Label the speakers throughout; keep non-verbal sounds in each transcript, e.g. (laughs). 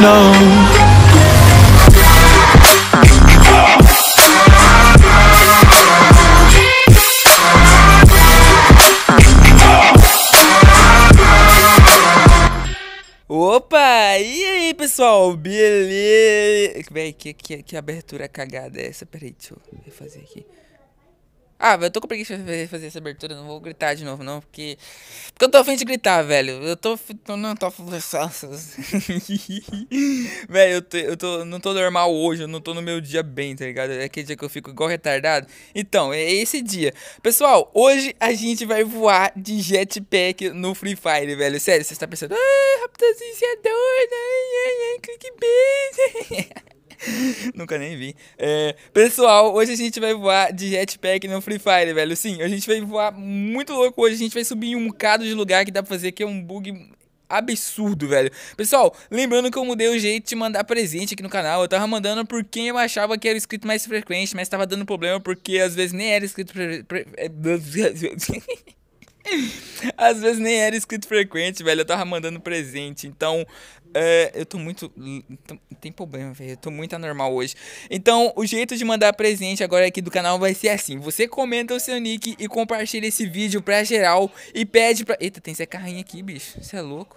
Speaker 1: no. Opa! E aí, pessoal? Beleza? Véi, que, que, que abertura cagada é essa? Peraí, deixa eu refazer aqui. Ah, eu tô com preguiça de fazer essa abertura, não vou gritar de novo, não, porque. Porque eu tô afim de gritar, velho. Eu tô. Não, tô. (laughs) velho, eu, tô, eu tô, não tô normal hoje, eu não tô no meu dia bem, tá ligado? É aquele dia que eu fico igual retardado. Então, é esse dia. Pessoal, hoje a gente vai voar de jetpack no Free Fire, velho. Sério, você está pensando. Ah, raptazinho, você é doido, ai, ai, ai, clickbait. (laughs) Nunca nem vi. É, pessoal, hoje a gente vai voar de jetpack no Free Fire, velho. Sim, a gente vai voar muito louco hoje. A gente vai subir em um bocado de lugar que dá pra fazer aqui. É um bug absurdo, velho. Pessoal, lembrando que eu mudei o jeito de mandar presente aqui no canal. Eu tava mandando por quem eu achava que era inscrito mais frequente, mas tava dando problema porque às vezes nem era inscrito... Pre... pre... É, (laughs) (laughs) Às vezes nem era escrito frequente, velho. Eu tava mandando presente. Então, é, eu tô muito. Então, tem problema, velho. Eu tô muito anormal hoje. Então, o jeito de mandar presente agora aqui do canal vai ser assim: você comenta o seu nick e compartilha esse vídeo pra geral e pede pra. Eita, tem Zé Carrinho aqui, bicho. Você é louco.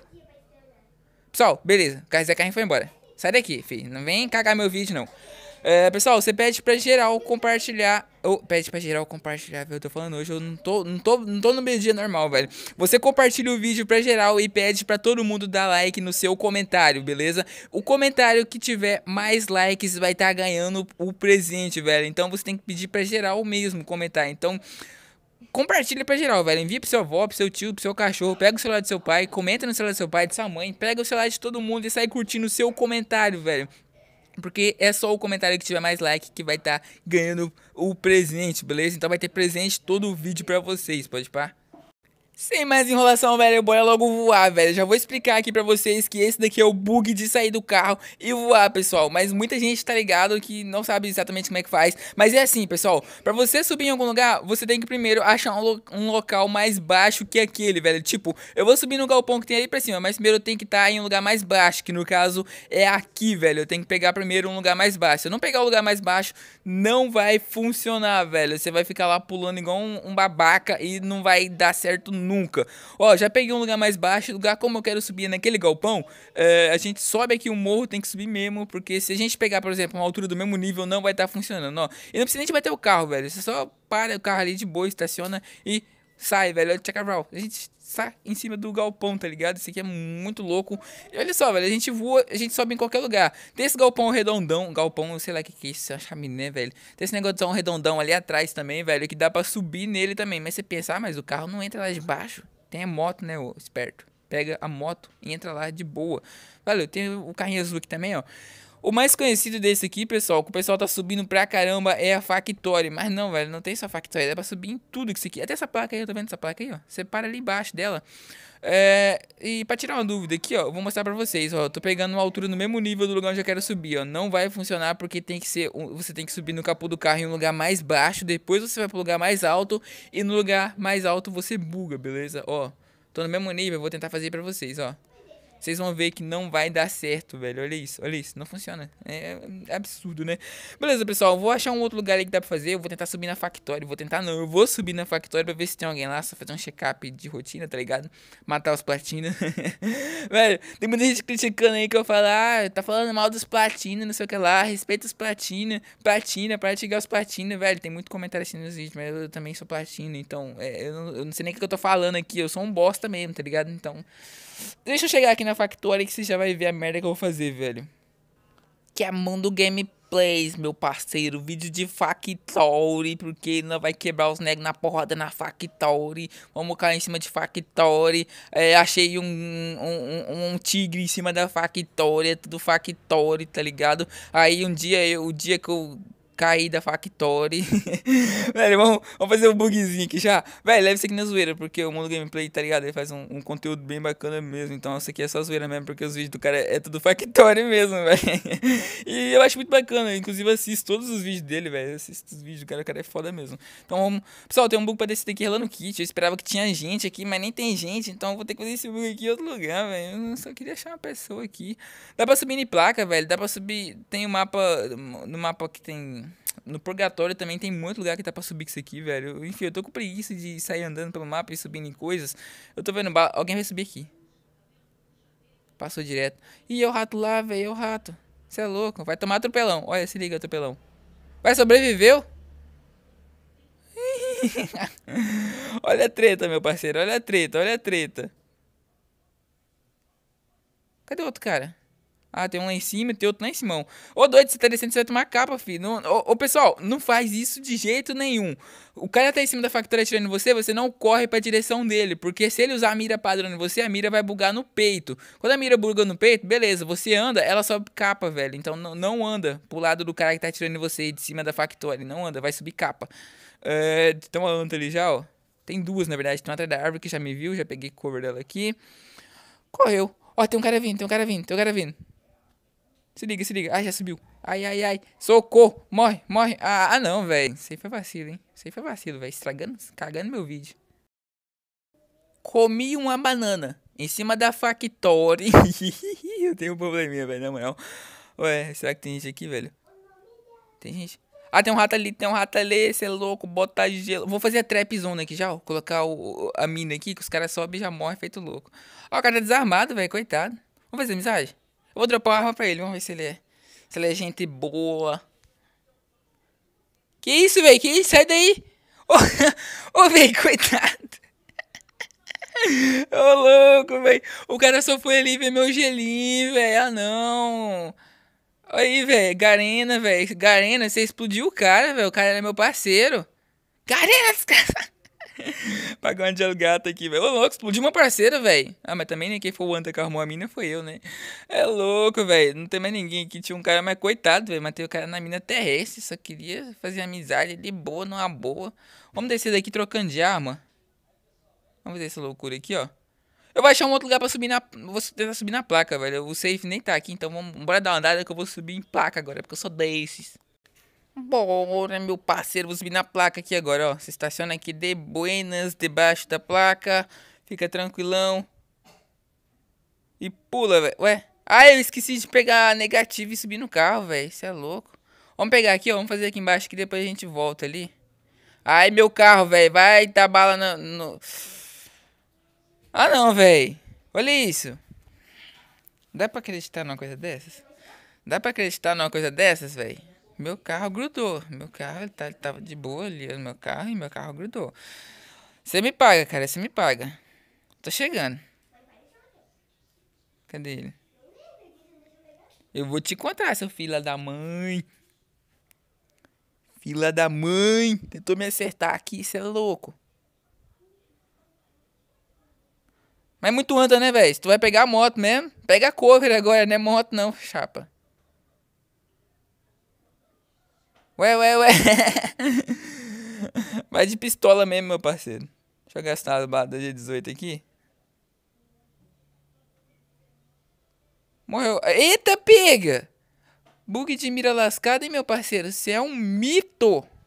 Speaker 1: Pessoal, beleza. O Zé Carrinho foi embora. Sai daqui, filho. Não vem cagar meu vídeo, não. É, pessoal, você pede pra geral compartilhar. Ou, pede pra geral compartilhar, viu? Eu tô falando hoje, eu não tô, não tô, não tô no meu dia normal, velho. Você compartilha o vídeo pra geral e pede pra todo mundo dar like no seu comentário, beleza? O comentário que tiver mais likes vai estar tá ganhando o presente, velho. Então você tem que pedir pra geral mesmo comentar. Então compartilha pra geral, velho. Envia pro seu avó, pro seu tio, pro seu cachorro. Pega o celular do seu pai, comenta no celular do seu pai, de sua mãe. Pega o celular de todo mundo e sai curtindo o seu comentário, velho. Porque é só o comentário que tiver mais like que vai estar tá ganhando o presente, beleza? Então vai ter presente todo o vídeo pra vocês, pode parar? Sem mais enrolação, velho, bora logo voar, velho. Já vou explicar aqui pra vocês que esse daqui é o bug de sair do carro e voar, pessoal. Mas muita gente tá ligado que não sabe exatamente como é que faz. Mas é assim, pessoal, pra você subir em algum lugar, você tem que primeiro achar um, lo um local mais baixo que aquele, velho. Tipo, eu vou subir no galpão que tem ali pra cima, mas primeiro eu tenho que estar tá em um lugar mais baixo, que no caso é aqui, velho. Eu tenho que pegar primeiro um lugar mais baixo. Se eu não pegar o um lugar mais baixo, não vai funcionar, velho. Você vai ficar lá pulando igual um, um babaca e não vai dar certo nunca nunca. Ó, já peguei um lugar mais baixo, lugar como eu quero subir naquele galpão, é, a gente sobe aqui o um morro, tem que subir mesmo, porque se a gente pegar, por exemplo, uma altura do mesmo nível, não vai estar tá funcionando, ó. E não precisa nem bater o carro, velho, você só para o carro ali de boa, estaciona e sai, velho. Olha o Chacarral. A gente sai em cima do galpão, tá ligado? Isso aqui é muito louco. E olha só, velho. A gente voa, a gente sobe em qualquer lugar. Tem esse galpão redondão, galpão, sei lá o que, que é isso, é a chaminé, velho. Tem esse negócio de um redondão ali atrás também, velho, que dá pra subir nele também. Mas você pensar, ah, mas o carro não entra lá de baixo. Tem a moto, né, ô esperto? Pega a moto e entra lá de boa. Valeu, tem o carrinho azul aqui também, ó. O mais conhecido desse aqui, pessoal, que o pessoal tá subindo pra caramba, é a Factory. Mas não, velho, não tem só Factory. Dá pra subir em tudo que isso aqui. Até essa placa aí, eu tô vendo essa placa aí, ó. Você para ali embaixo dela. É, e pra tirar uma dúvida aqui, ó, vou mostrar pra vocês, ó. tô pegando uma altura no mesmo nível do lugar onde eu quero subir, ó. Não vai funcionar porque tem que ser... Você tem que subir no capô do carro em um lugar mais baixo. Depois você vai pro lugar mais alto. E no lugar mais alto você buga, beleza? Ó, tô no mesmo nível. Vou tentar fazer pra vocês, ó vocês vão ver que não vai dar certo, velho. Olha isso, olha isso, não funciona. É, é absurdo, né? Beleza, pessoal, vou achar um outro lugar aí que dá pra fazer. Eu vou tentar subir na Factory, vou tentar não, eu vou subir na Factory pra ver se tem alguém lá, só fazer um check-up de rotina, tá ligado? Matar os platinos. (laughs) velho, tem muita gente criticando aí que eu falo, ah, tá falando mal dos platina, não sei o que lá, respeita os platina, platina, para os platina, velho. Tem muito comentário assim nos vídeos, mas eu também sou platina, então é, eu, não, eu não sei nem o que eu tô falando aqui, eu sou um bosta mesmo, tá ligado? Então. Deixa eu chegar aqui na Factory que você já vai ver a merda que eu vou fazer, velho. Que é mundo gameplays, meu parceiro. Vídeo de Factory, porque não vai quebrar os negros na porrada na Factory. Vamos cair em cima de Factory. É, achei um, um, um, um, tigre em cima da Factory, é tudo Factory, tá ligado? Aí um dia, eu, o dia que eu cair da Factory. (laughs) velho, vamos, vamos fazer um bugzinho aqui já. Velho, leve isso aqui na zoeira, porque o Mundo Gameplay, tá ligado? Ele faz um, um conteúdo bem bacana mesmo. Então, isso aqui é só zoeira mesmo, porque os vídeos do cara é, é tudo Factory mesmo, (laughs) velho. e eu acho muito bacana. Inclusive, assisto todos os vídeos dele, velho. Assisto os vídeos do cara, o cara é foda mesmo. Então, vamos... Pessoal, tem um bug pra descer daqui relando kit. Eu esperava que tinha gente aqui, mas nem tem gente. Então, eu vou ter que fazer esse bug aqui em outro lugar, velho. Eu só queria achar uma pessoa aqui. Dá pra subir em placa, velho. Dá pra subir. Tem o um mapa. No mapa que tem no purgatório também tem muito lugar que tá pra subir isso aqui, velho. Enfim, eu tô com preguiça de sair andando pelo mapa e subindo em coisas. Eu tô vendo Alguém vai subir aqui. Passou direto. Ih, é o rato lá, velho. É o rato. Você é louco. Vai tomar atropelão. Olha, se liga, atropelão. Vai, sobreviveu? (laughs) olha a treta, meu parceiro. Olha a treta, olha a treta. Cadê o outro cara? Ah, tem um lá em cima, tem outro lá em cima. Ô, doido, você tá descendo, você vai tomar capa, filho. Não, ô, pessoal, não faz isso de jeito nenhum. O cara tá em cima da factura atirando você, você não corre pra direção dele. Porque se ele usar a mira padrão em você, a mira vai bugar no peito. Quando a mira buga no peito, beleza, você anda, ela sobe capa, velho. Então não, anda pro lado do cara que tá atirando em você, de cima da factory. Não anda, vai subir capa. É, tem então, uma anta ali já, ó. Tem duas, na verdade. Tem uma atrás da árvore que já me viu, já peguei cover dela aqui. Correu. Ó, tem um cara vindo, tem um cara vindo, tem um cara vindo. Se liga, se liga. Ai, já subiu. Ai, ai, ai. Socorro. Morre, morre. Ah, ah não, velho. Isso aí foi vacilo, hein? Isso aí foi vacilo, velho. Estragando, cagando meu vídeo. Comi uma banana em cima da factory. (laughs) eu tenho um probleminha, velho, na moral. Ué, será que tem gente aqui, velho? Tem gente. Ah, tem um rato ali, tem um rato ali, você é louco, bota gelo. Vou fazer a trap zone aqui já, ó. Colocar o, a mina aqui, que os caras sobem e já morrem feito louco. Ó, o cara tá desarmado, velho, coitado. Vamos fazer amizade? Vou dropar uma arma pra ele, vamos ver se ele é. Se ele é gente boa. Que isso, velho? Que isso? Sai daí! Ô, oh, oh velho, coitado. Ô, oh, louco, velho. O cara só foi ali ver meu gelinho, velho. Ah, não. Aí, velho. Garena, velho. Garena, você explodiu o cara, velho. O cara era meu parceiro. Garena, desgraçado. Pagar uma de gato aqui, velho. Ô, louco, explodiu uma parceira, velho. Ah, mas também nem né, quem foi o Anta que arrumou a mina foi eu, né? É louco, velho. Não tem mais ninguém aqui. Tinha um cara mais coitado, velho. Matei o cara na mina terrestre. Só queria fazer amizade de boa, numa boa. Vamos descer daqui trocando de arma. Vamos fazer essa loucura aqui, ó. Eu vou achar um outro lugar pra subir na. Vou tentar subir na placa, velho. O safe nem tá aqui, então vamos. Bora dar uma andada que eu vou subir em placa agora, porque eu sou desses. Bora, meu parceiro, vou subir na placa aqui agora, ó. Se estaciona aqui de buenas, debaixo da placa. Fica tranquilão. E pula, velho. Ué? Ah, eu esqueci de pegar a negativa e subir no carro, velho. Isso é louco. Vamos pegar aqui, ó. Vamos fazer aqui embaixo que depois a gente volta ali. Ai, meu carro, velho. Vai dar bala no... no... Ah, não, velho. Olha isso. Dá pra acreditar numa coisa dessas? Dá pra acreditar numa coisa dessas, velho? Meu carro grudou. Meu carro, ele, tá, ele tava de boa ali no meu carro e meu carro grudou. Você me paga, cara, você me paga. Tô chegando. Cadê ele? Eu vou te encontrar, seu filho da mãe. Fila da mãe. Tentou me acertar aqui, você é louco. Mas muito anda, né, velho? Se tu vai pegar a moto mesmo, pega a cover agora, não é moto não, chapa. Ué, ué, ué. Vai (laughs) de pistola mesmo, meu parceiro. Deixa eu gastar as barras de 18 aqui. Morreu. Eita, pega! Bug de mira lascada, hein, meu parceiro? Você é um mito!